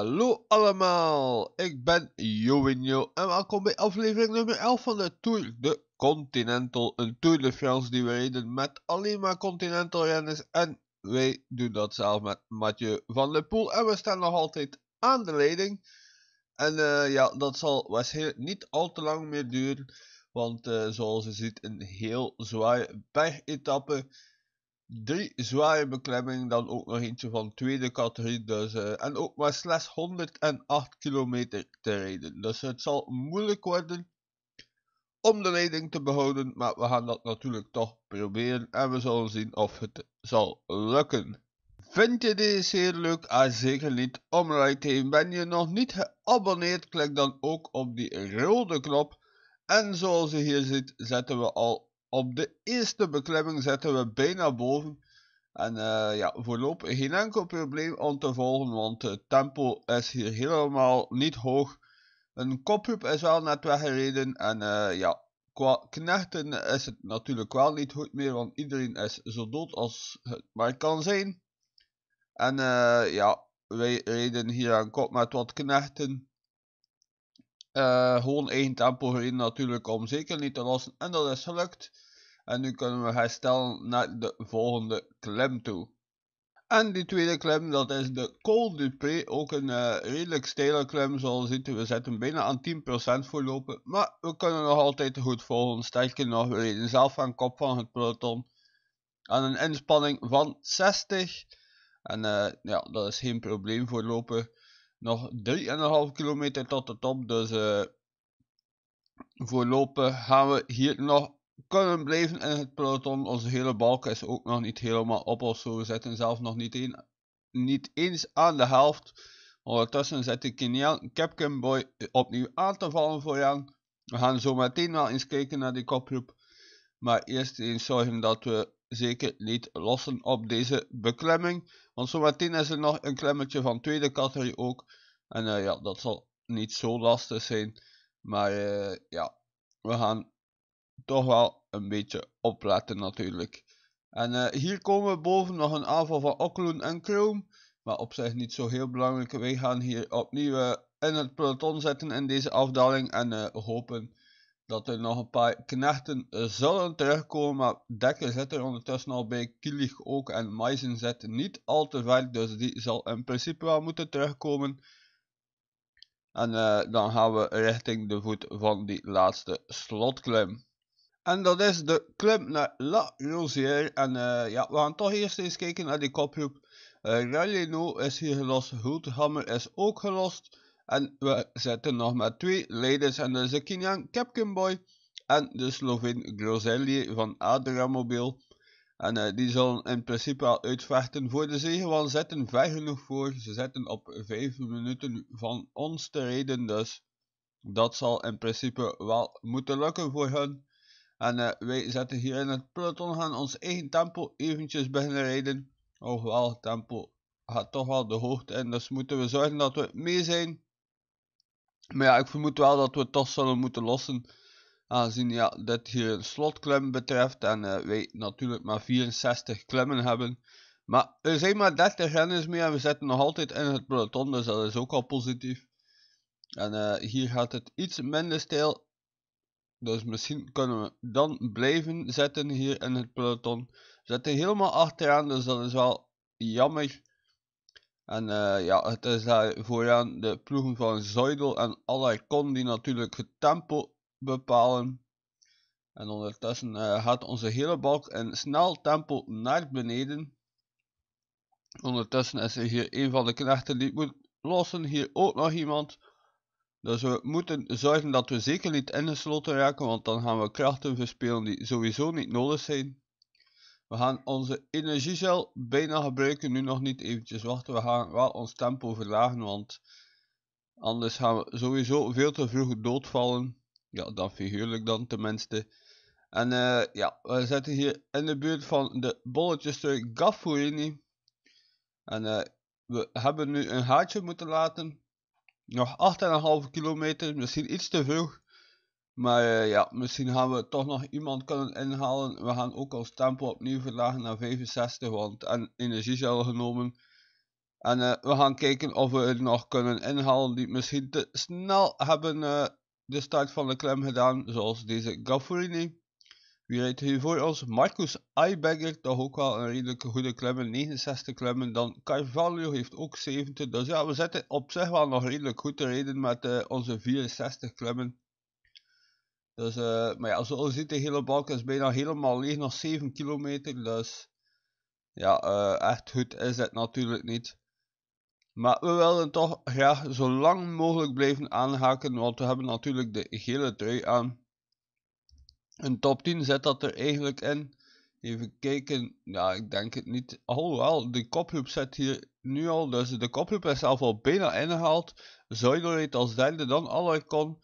Hallo allemaal, ik ben Jovinjo en welkom bij aflevering nummer 11 van de Tour de Continental. Een Tour de France die we reden met alleen maar Continental renners en wij doen dat zelf met Mathieu van der Poel. En we staan nog altijd aan de leiding. En eh, ja, dat zal waarschijnlijk niet al te lang meer duren, want eh, zoals je ziet een heel zwaar bergetappe etappe drie zware beklemming. dan ook nog eentje van tweede categorie. Dus, eh, en ook maar slechts 108 kilometer te rijden. Dus het zal moeilijk worden om de leiding te behouden, maar we gaan dat natuurlijk toch proberen en we zullen zien of het zal lukken. Vind je deze zeer leuk? Ah, zeker niet. Om right heen ben je nog niet geabonneerd, klik dan ook op die rode knop. En zoals je hier ziet, zetten we al op de eerste beklemming zetten we bijna boven. En eh, ja, voorlopig geen enkel probleem om te volgen, want het tempo is hier helemaal niet hoog. Een koprup is wel net weggereden en eh, ja, qua knechten is het natuurlijk wel niet goed meer, want iedereen is zo dood als het maar kan zijn. En eh, ja, wij reden hier aan kop met wat knechten. Uh, gewoon eigen tempo gereden natuurlijk om zeker niet te lossen en dat is gelukt. En nu kunnen we herstellen naar de volgende klem toe. En die tweede klem, dat is de Col du Pré. Ook een eh, redelijk steile klem, zoals je ziet. We zitten bijna aan 10% voorlopen. Maar we kunnen nog altijd goed volgen. Sterker nog, weer reden zelf aan kop van het peloton. Aan een inspanning van 60. En eh, ja, dat is geen probleem voorlopen. Nog 3,5 kilometer tot de top. Dus uh, gaan we hier nog kunnen blijven in het peloton. Onze hele balk is ook nog niet helemaal op of zo. We zitten zelf nog niet, niet eens aan de helft. Ondertussen zet ik de Capcom boy opnieuw aan te vallen voor jou. We gaan zo meteen wel eens kijken naar die koproep. Maar eerst eens zorgen dat we zeker niet lossen op deze beklemming. Want zometeen is er nog een klemmetje van tweede categorie ook. En eh, ja, dat zal niet zo lastig zijn. Maar eh, ja, we gaan toch wel een beetje opletten natuurlijk. En eh, hier komen we boven nog een aanval van Okloen en Chrome. Maar op zich niet zo heel belangrijk. Wij gaan hier opnieuw eh, in het peloton zetten in deze afdaling. En eh, hopen dat er nog een paar knechten zullen terugkomen. Maar Dekker zit er ondertussen al bij. Kielig ook. En Meisen zit niet al te ver. Dus die zal in principe wel moeten terugkomen. En dan gaan we richting de voet van die laatste slotklim. En dat is de club naar La Rosière. En eh, ja, we gaan toch eerst eens kijken naar die koproep. Uh, eh, nu is hier gelost, Hulthammer is ook gelost. En we zitten nog met twee leiders. En dat is de Kenyan Kepkenboy en de Sloven Grozelje van Adramobil. En eh, die zullen in principe al uitvechten voor de zege, want ze zitten ver genoeg voor. Ze zitten op 5 minuten van ons te rijden, dus dat zal in principe wel moeten lukken voor hen. En eh, wij zetten hier in het peloton gaan ons eigen tempo eventjes beginnen rijden. Hoewel, tempo gaat toch wel de hoogte in, dus moeten we zorgen dat we mee zijn. Maar ja, ik vermoed wel dat we het toch zullen moeten lossen. Aangezien ja, dit hier een slotklim betreft en eh, wij natuurlijk maar 64 klimmen hebben. Maar er zijn maar 30 renners mee en we zitten nog altijd in het peloton, dus dat is ook al positief. En eh, hier gaat het iets minder stijl dus misschien kunnen we dan blijven zitten hier in het peloton. Zitten helemaal achteraan, dus dat is wel jammer. En eh, ja, het is daar vooraan de ploegen van Zuidel en Alarcon die natuurlijk het tempo bepalen. En ondertussen eh, gaat onze hele balk in snel tempo naar beneden. Ondertussen is er hier een van de knechten die moet lossen. Hier ook nog iemand. Dus we moeten zorgen dat we zeker niet ingesloten raken, want dan gaan we krachten verspelen die sowieso niet nodig zijn. We gaan onze energiecel bijna gebruiken, nu nog niet eventjes wachten. We gaan wel ons tempo verlagen, want anders gaan we sowieso veel te vroeg doodvallen. Ja, dan figuurlijk dan tenminste. En eh, ja, we zitten hier in de buurt van de bolletjes Gaffurini. En eh, we hebben nu een gaatje moeten laten nog 8,5 kilometer, misschien iets te veel. Maar eh, ja, misschien gaan we toch nog iemand kunnen inhalen. We gaan ook ons tempo opnieuw verlagen naar 65, want en al genomen. En eh, we gaan kijken of we er nog kunnen inhalen die misschien te snel hebben eh, de start van de klem gedaan, zoals deze Gaffurini. Wie rijdt hiervoor als Marcus Eibegger, toch ook wel een redelijk goede klemmen, 69 klemmen, Dan Carvalho heeft ook 70, dus ja, we zitten op zich wel nog redelijk goed te rijden met eh, onze 64 klemmen. Dus, eh, maar ja, zoals je ziet, de hele balk is bijna helemaal leeg, nog 7 kilometer, dus ja, eh, echt goed is het natuurlijk niet. Maar we willen toch graag zo lang mogelijk blijven aanhaken, want we hebben natuurlijk de gele trui aan. Een top 10 zet dat er eigenlijk in. Even kijken. Ja, ik denk het niet. Alhoewel, oh, de kopgroep zit hier nu al. Dus de kopgroep is zelf al bijna ingehaald. Zuider reed als derde, dan Alarcon.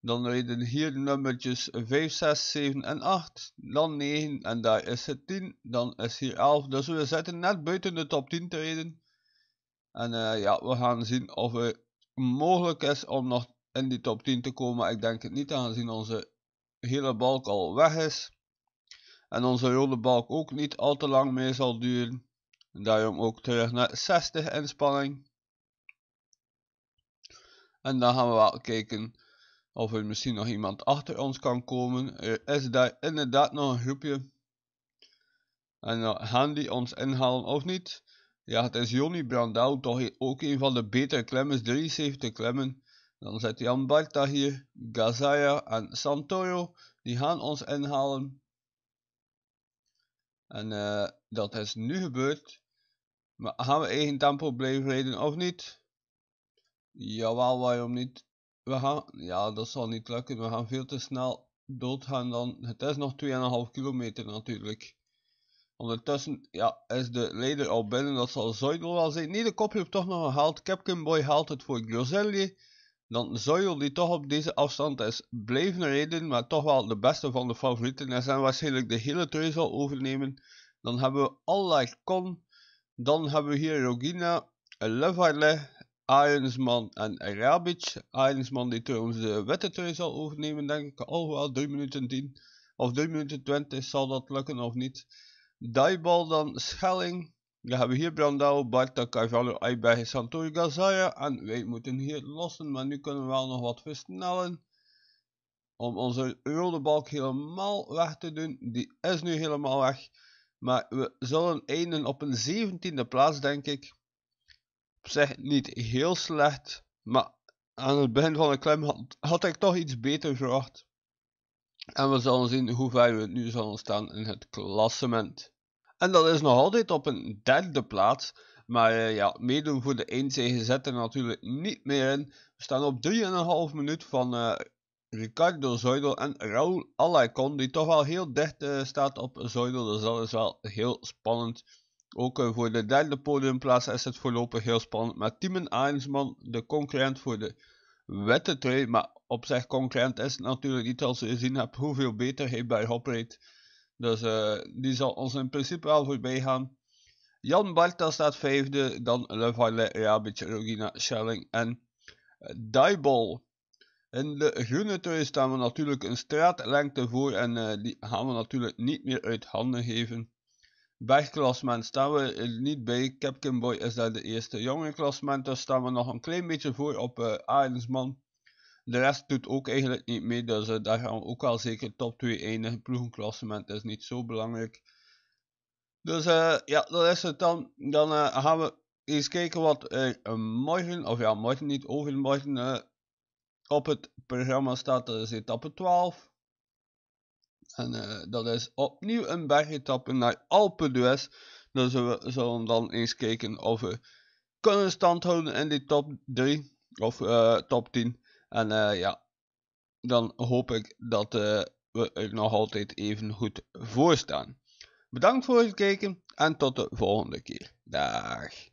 Dan reden hier nummertjes 5, 6, 7 en 8. Dan 9 en daar is het 10. Dan is hier 11. Dus we zitten net buiten de top 10 te reden. En uh, ja, we gaan zien of het mogelijk is om nog in die top 10 te komen. Ik denk het niet aangezien onze hele balk al weg is en onze rode balk ook niet al te lang meer zal duren. Daarom ook terug naar 60 inspanning. En dan gaan we wel kijken of er misschien nog iemand achter ons kan komen. Er is daar inderdaad nog een groepje. En dan eh, gaan die ons inhalen of niet? Ja, het is Jonny Brandau, toch ook een van de betere klimmers, 73 klemmen. Dan zet Jan Barta hier, Gazaya en Santoro. Die gaan ons inhalen. En eh, dat is nu gebeurd. Maar gaan we eigen tempo blijven rijden of niet? Jawel, waarom niet? We gaan, ja, dat zal niet lukken. We gaan veel te snel doodgaan dan. Het is nog 2,5 kilometer natuurlijk. Ondertussen ja, is de leider al binnen. Dat zal Zoidel wel zijn. Nee, de kopje heeft toch nog gehaald. Captain Boy haalt het voor Groselje dan Zoil die toch op deze afstand is blijven rijden, maar toch wel de beste van de favorieten en zijn waarschijnlijk de hele trui zal overnemen. Dan hebben we Kon. dan hebben we hier Rogina, Levarle, Arensman en Rabic. Arensman die trouwens de witte trui zal overnemen denk ik, alhoewel 3 minuten 10 of 3 minuten 20 zal dat lukken of niet. Dijbal dan Schelling, we hebben hier Brandao, Barta, Carvalho, Eibergen, Santori, Gazaya. En wij moeten hier lossen, maar nu kunnen we wel nog wat versnellen. Om onze rode balk helemaal weg te doen. Die is nu helemaal weg. Maar we zullen eindigen op een 17e plaats, denk ik. Op zich niet heel slecht. Maar aan het begin van de klim had, had ik toch iets beter verwacht. En we zullen zien hoe ver we nu zullen staan in het klassement. En dat is nog altijd op een derde plaats. Maar eh, ja, meedoen voor de eindzege zit er natuurlijk niet meer in. We staan op 3,5 minuut van eh, Ricardo Zoidel en Raul Alaikon, die toch wel heel dicht eh, staat op Zoidel. Dus dat is wel heel spannend. Ook voor de derde podiumplaats is het voorlopig heel spannend. Met Timen Ainsman, de concurrent voor de witte trui, maar op zich concurrent is het natuurlijk niet als je gezien hebt hoeveel beter hij bij Hop dus eh, die zal ons in principe wel voorbij gaan. Jan Baltas staat vijfde, dan Levalle, Rabic, Rogina, Schelling en eh, Dijbol. In de groene trui staan we natuurlijk een straatlengte voor en eh, die gaan we natuurlijk niet meer uit handen geven. Bergklassement staan we er niet bij. Captain is daar de eerste. Jonge klassement, daar staan we nog een klein beetje voor op uh, de rest doet ook eigenlijk niet mee, dus eh, daar gaan we ook wel zeker top 2 eindigen. Ploegenklassement is niet zo belangrijk. Dus eh, ja, dat is het dan. Dan eh, gaan we eens kijken wat er morgen, of ja, morgen niet, overmorgen op het programma staat. Dat is etappe 12. En dat is opnieuw een bergetappe naar Alpe d'Huez. Dan zullen we zullen dan eens kijken of we kunnen standhouden in die top 3 of top 10. En eh, ja, dan hoop ik dat eh, we er nog altijd even goed voor staan. Bedankt voor het kijken en tot de volgende keer. Dag.